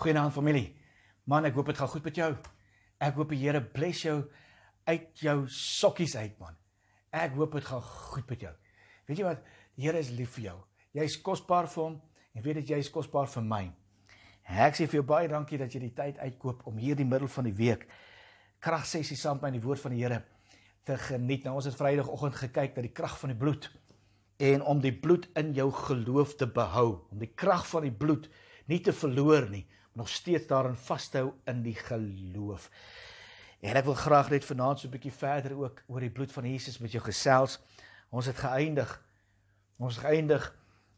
Goeienaand familie. Man, ek hoop dit gaan goed met jou. Ek hoop die Here bless jou uit jou sokkies uit, man. Ek hoop dit gaan goed met jou. Weet jy wat? Die Here is lief vir jou. Jy's kosbaar vir hom en weet dit jy's kosbaar vir my. Ek sê vir jou baie dankie dat jy die tyd uitkoop om hierdie middel van die week kragsessie saam met die woord van die Here te geniet. Nou ons het Vrydagoggend gekyk na die krag van die bloed en om die bloed in jou geloof te behou, om die krag van die bloed nie te verloor nie, nog steeds daarin vashou in die geloof. En ek wil graag net vanaand so 'n bietjie verder ook oor die bloed van Jesus met jou gesels. Ons het geëindig. Ons het geëindig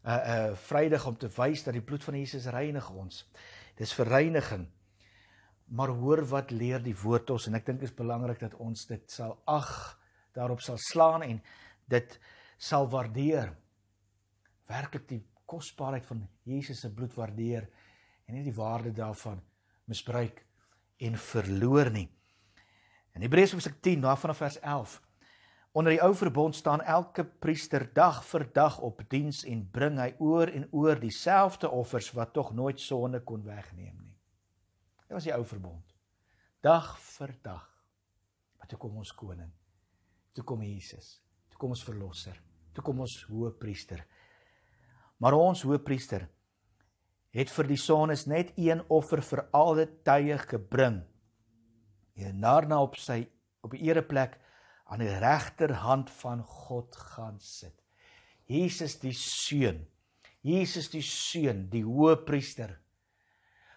uh uh Vrydag om te wys dat die bloed van Jesus reinig ons. Dis verreiniging. Maar hoor wat leer die woord ons en ek dink dit is belangrik dat ons dit sal ag daarop sal slaan en dit sal waardeer. Werklik die kosbaarheid van Jesus se bloed waardeer en nie die waarde daarvan misbruik en verloor nie. In Hebreërs hoofstuk 10 vanaf vers 11. Onder die ou verbond staan elke priester dag vir dag op diens en bring hy oor en oor dieselfde offers wat tog nooit sonde kon wegneem nie. Dit was die ou verbond. Dag vir dag. Wat toe kom ons koning? Toe kom Jesus. Toe kom ons verlosser. Toe kom ons hoëpriester. Maar ons hoëpriester het vir die sones net een offer vir al die tye gebring. En daarna op sy op die ereplek aan die regterhand van God gaan sit. Jesus die seun. Jesus die seun, die hoëpriester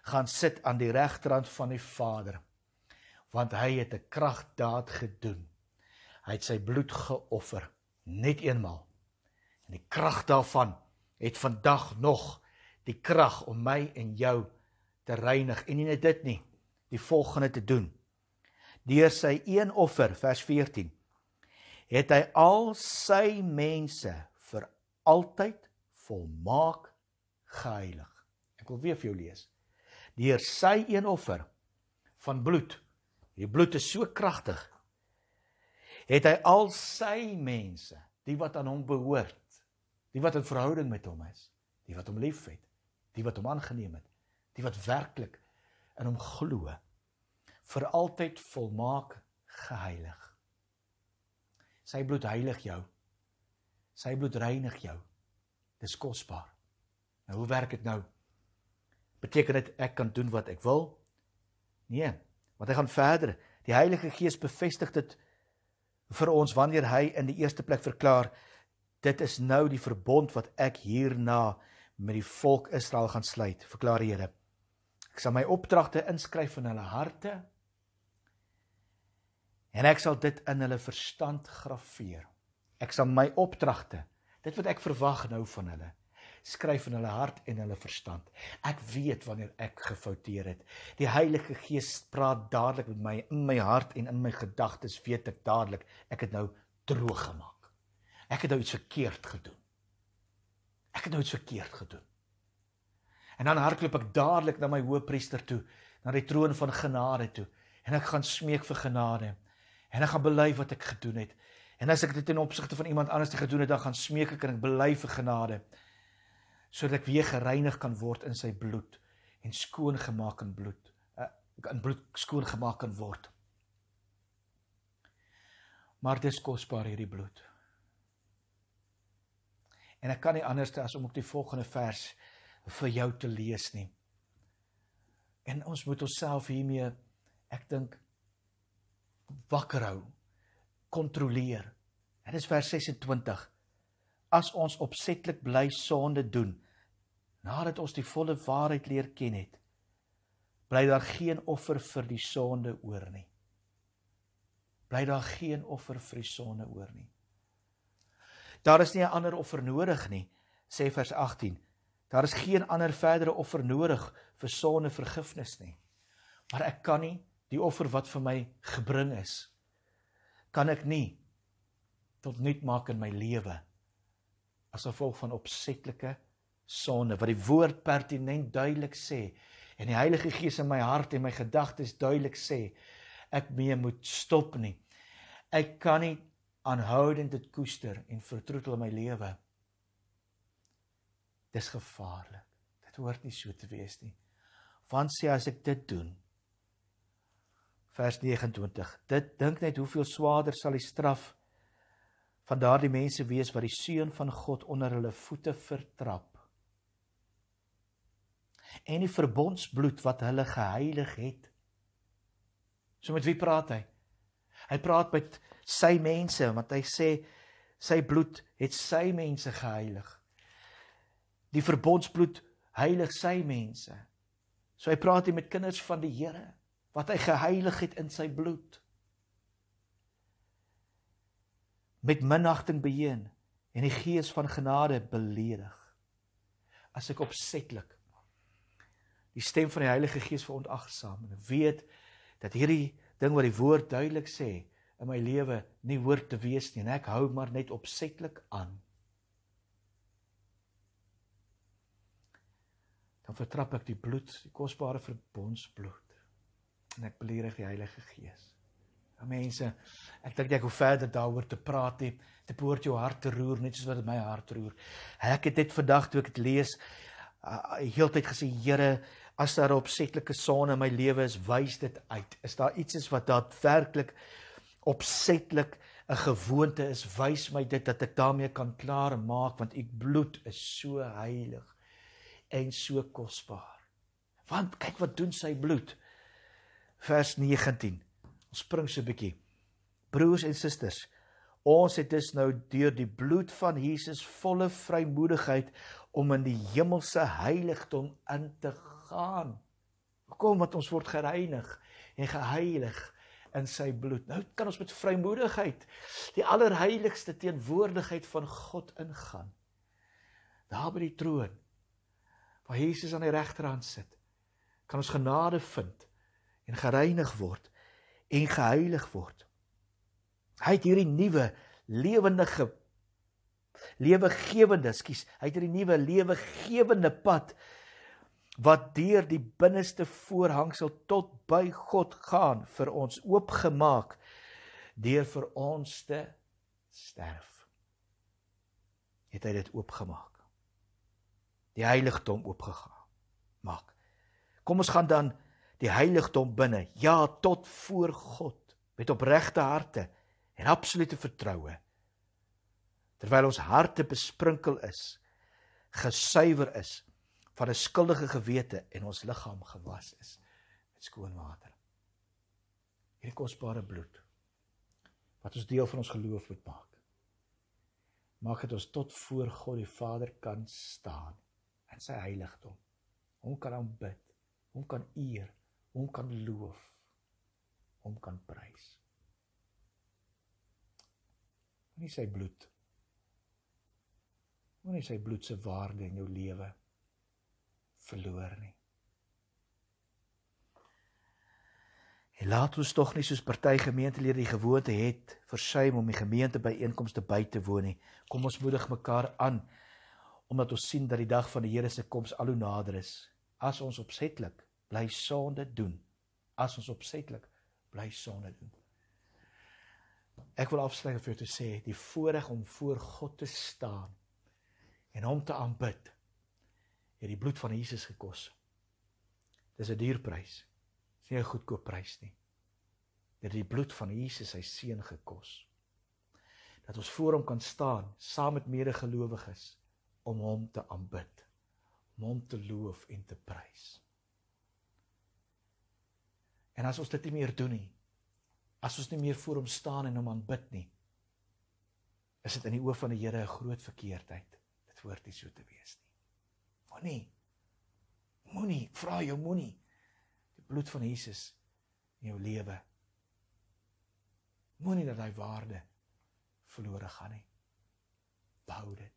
gaan sit aan die regterhand van die Vader want hy het 'n kragdaad gedoen. Hy het sy bloed geoffer net eenmal. En die krag daarvan het vandag nog die krag om my en jou te reinig en nie net dit nie, die volgende te doen. Deur sy een offer, vers 14, het hy al sy mense vir altyd volmaak geheilig. Ek wil weer vir jou lees. Deur sy een offer van bloed. Die bloed is so kragtig. Het hy al sy mense, die wat aan hom behoort, die wat in verhouding met hom is, die wat hom liefhet, die wat hom aangeneem het, die wat werklik in hom glo, vir altyd volmaak geheilig. Sy bloed heilig jou. Sy bloed reinig jou. Dis kosbaar. Nou hoe werk dit nou? Beteken dit ek kan doen wat ek wil? Nee, want hy gaan verder. Die Heilige Gees bevestig dit vir ons wanneer hy in die eerste plek verklaar dit is nou die verbond wat ek hierna met die volk Israel gaan sluit, verklaar die Here. Ek sal my opdragte inskryf in hulle harte en ek sal dit in hulle verstand graweer. Ek sal my opdragte, dit wat ek verwag nou van hulle, skryf in hulle hart en hulle verstand. Ek weet wanneer ek gefouteer het. Die Heilige Gees praat dadelik met my in my hart en in my gedagtes weet ek dadelik ek het nou droog gemaak. Ek het nou iets verkeerd gedoen. Ek het nou iets verkeerd gedoen. En dan hardloop ek dadelik na my hoëpriester toe, na die troon van genade toe, en ek gaan smeek vir genade. En ek gaan bely wat ek gedoen het. En as ek dit in opsigte van iemand anders te gedoen het, dan gaan smeek ek en ek bely vir genade sodat ek weer gereinig kan word in sy bloed en skoon gemaak in bloed. Ek eh, in bloed skoon gemaak kan word. Maar dis kosbaar hierdie bloed. En ek kan nie anders as om op die volgende vers vir jou te lees nie. En ons moet onsself hiermee ek dink wakker hou, kontroleer. En dis vers 26. As ons opsetlik bly sonde doen, nadat ons die volle waarheid leer ken het, bly daar geen offer vir die sonde oor nie. Bly daar geen offer vir die sonde oor nie. Daar is nie 'n ander offer nodig nie, sê vers 18. Daar is geen ander verdere offer nodig vir sonde vergifnis nie. Maar ek kan nie die offer wat vir my gebring is kan ek nie tot nut maak in my lewe as gevolg van opsetlike sonde wat die woord pertinent duidelik sê en die Heilige Gees in my hart en my gedagtes duidelik sê ek mee moet stop nie ek kan nie aanhoudend dit koester en vertroetel my lewe. Dis gevaarlik. Dit hoort nie so te wees nie. Want sê as ek dit doen vers 29. Dit dink net hoeveel swaarder sal die straf van daardie mense wees wat die seun van God onder hulle voete vertrap. En die verbondsbloed wat hulle geheilig het. So met wie praat hy? Hy praat met sy mense want hy sê sy bloed het sy mense geheilig. Die verbondsbloed heilig sy mense. So hy praat hier met kinders van die Here wat hy geheilig het in sy bloed. Met minagting beheen en die gees van genade beledig. As ek opsetlik die stem van die Heilige Gees veronagsaam en weet dat hierdie ding wat die woord duidelik sê in my lewe nie hoort te wees nie en ek hou maar net opsetlik aan. Dan vertrap ek die bloed, die kosbare verbondsbloed en ek belierig die Heilige Gees. Ja mense, ek dink ek hoe verder daaroor te praat het, te behoort jou hart te roer net soos wat my hart roer. Ek het dit vandag toe ek dit lees, uh, ah, ah, heeltyd gesê Here, as daar opsetlike sonde in my lewe is, wys dit uit. Is daar iets is wat daadwerklik opsetlik 'n gewoonte is, wys my dit dat ek daarmee kan klaar maak want u bloed is so heilig en so kosbaar. Want kyk wat doen sy bloed. Vers 19. Ons spring so 'n bietjie. Broers en susters, ons het dus nou deur die bloed van Jesus volle vrymoedigheid om in die hemelse heiligdom in te gaan gaan. Kom wat ons word gereinig en geheilig in sy bloed. Nou kan ons met vrymoedigheid die allerheiligste teenwoordigheid van God ingaan. Daar by die troon waar Jesus aan die regterhand sit, kan ons genade vind en gereinig word en geheilig word. Hy het hierdie nuwe lewendige lewegewende, skus, hy het hierdie nuwe lewegewende pad wat deur die binneste voorhangsel tot by God gaan vir ons oopgemaak deur vir ons te sterf. Het hy dit oopgemaak. Die heiligdom oopgegaan. Maak. Kom ons gaan dan die heiligdom binne, ja, tot voor God met opregte harte en absolute vertroue. Terwyl ons harte besprinkel is, gesuiwer is van 'n skuldige gewete en ons liggaam gewas is met skoon water. Hierdie kosbare bloed wat ons deel van ons geloof moet maak. Maak dit ons tot voor God die Vader kan staan in sy heiligdom. Hom kan aanbid, hom kan eer, hom kan loof, hom kan prys. Wanneer sy bloed wanneer sy bloed se waarde in jou lewe verloor nie. En laat ons tog nie soos party gemeentelede die gewoonte het versuim om die gemeente by einkomste by te woon nie. Kom ons moedig mekaar aan omdat ons sien dat die dag van die Here se koms al hoe nader is. As ons opsetlik bly sonde doen, as ons opsetlik bly sonde doen. Ek wil afsluit vir te sê die voorreg om voor God te staan en hom te aanbid het die bloed van Jesus gekos. Dis 'n duur prys. Dis nie 'n goedkoop prys nie. Dit het die bloed van Jesus sy seun gekos. Dat ons voor hom kan staan saam met medegelowiges om hom te aanbid, om hom te loof en te prys. En as ons dit nie meer doen nie, as ons nie meer voor hom staan en hom aanbid nie, is dit in die oë van die Here 'n groot verkeerdheid. Dit hoort nie so te wees nie. Moenie. Moenie vra jou moenie die bloed van Jesus in jou lewe. Moenie dat hy waarde verlore gaan nie. Bou dit.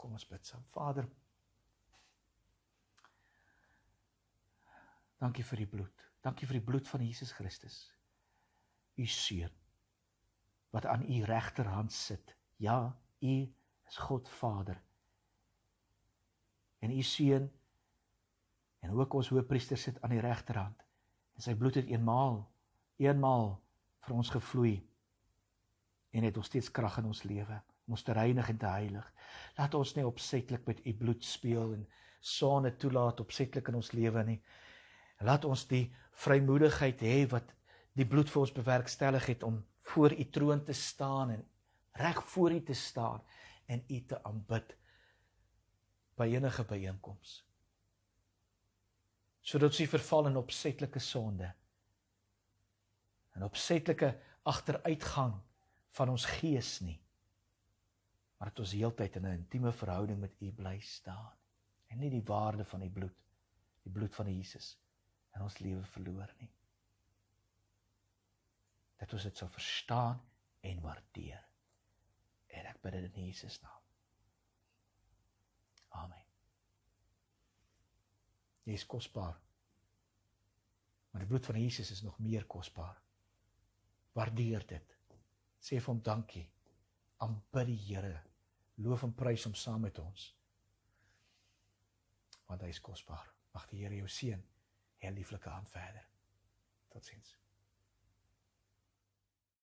Kom ons bid saam. Vader Dankie vir die bloed. Dankie vir die bloed van Jesus Christus. U seun wat aan u regterhand sit. Ja, u is God Vader u seun en ook ons hoëpriester sit aan die regterhand en sy bloed het eenmaal eenmaal vir ons gevloei en het ons steeds krag in ons lewe om ons te reinig en te heilig laat ons nie opsetlik met u bloed speel en sonde toelaat opsetlik in ons lewe nie laat ons die vrymoedigheid hê wat die bloed vir ons bewerkstellig het om voor u troon te staan en reg voor u te staan en u te aanbid by enige byeenkoms sodat sy verval in opsetlike sonde en opsetlike agteruitgang van ons gees nie maar dat ons heeltyd in 'n intieme verhouding met U bly staan en nie die waarde van die bloed die bloed van Jesus in ons lewe verloor nie dat ons dit sou verstaan en waardeer en ek bid dit in Jesus naam Amen. Jy is kosbaar. Maar die bloed van Jesus is nog meer kosbaar. Waardeer dit. Sê vir hom dankie. Aanbid die Here. Loof en prys hom saam met ons. Want hy is kosbaar. Mag die Here jou seën. Heel lieflike aan verder. Totsiens.